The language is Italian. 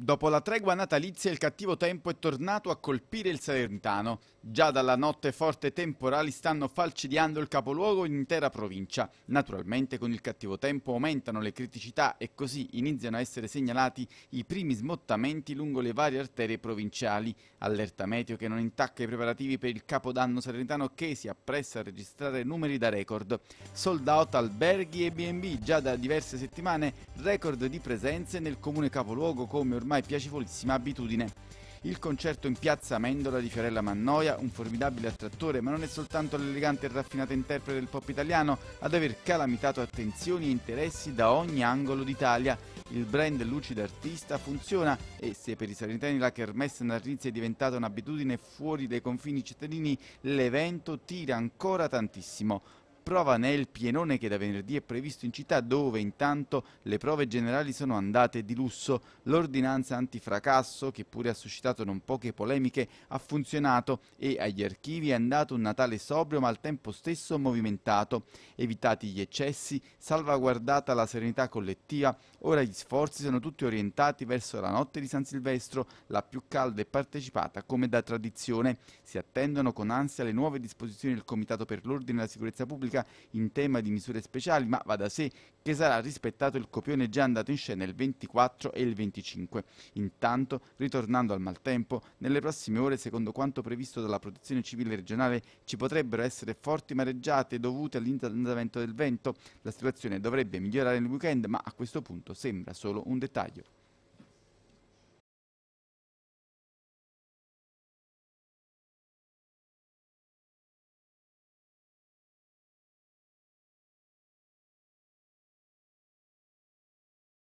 Dopo la tregua natalizia il cattivo tempo è tornato a colpire il Salernitano. Già dalla notte forti temporali stanno falcidiando il capoluogo in intera provincia. Naturalmente con il cattivo tempo aumentano le criticità e così iniziano a essere segnalati i primi smottamenti lungo le varie arterie provinciali. Allerta meteo che non intacca i preparativi per il capodanno salernitano che si appressa a registrare numeri da record. Sold out alberghi e B&B già da diverse settimane, record di presenze nel comune capoluogo come ormai ormai piacevolissima abitudine. Il concerto in piazza Mendola di Fiorella Mannoia, un formidabile attrattore, ma non è soltanto l'elegante e raffinata interprete del pop italiano ad aver calamitato attenzioni e interessi da ogni angolo d'Italia. Il brand Lucida Artista funziona e se per i salernitani la kermesse natalizia è diventata un'abitudine fuori dai confini cittadini, l'evento tira ancora tantissimo prova nel pienone che da venerdì è previsto in città dove intanto le prove generali sono andate di lusso. L'ordinanza antifracasso, che pure ha suscitato non poche polemiche, ha funzionato e agli archivi è andato un Natale sobrio ma al tempo stesso movimentato. Evitati gli eccessi, salvaguardata la serenità collettiva, ora gli sforzi sono tutti orientati verso la notte di San Silvestro, la più calda e partecipata come da tradizione. Si attendono con ansia le nuove disposizioni del Comitato per l'Ordine e la Sicurezza Pubblica politica in tema di misure speciali, ma va da sé che sarà rispettato il copione già andato in scena il 24 e il 25. Intanto, ritornando al maltempo, nelle prossime ore, secondo quanto previsto dalla Protezione Civile regionale, ci potrebbero essere forti mareggiate dovute all'andamento del vento. La situazione dovrebbe migliorare nel weekend, ma a questo punto sembra solo un dettaglio.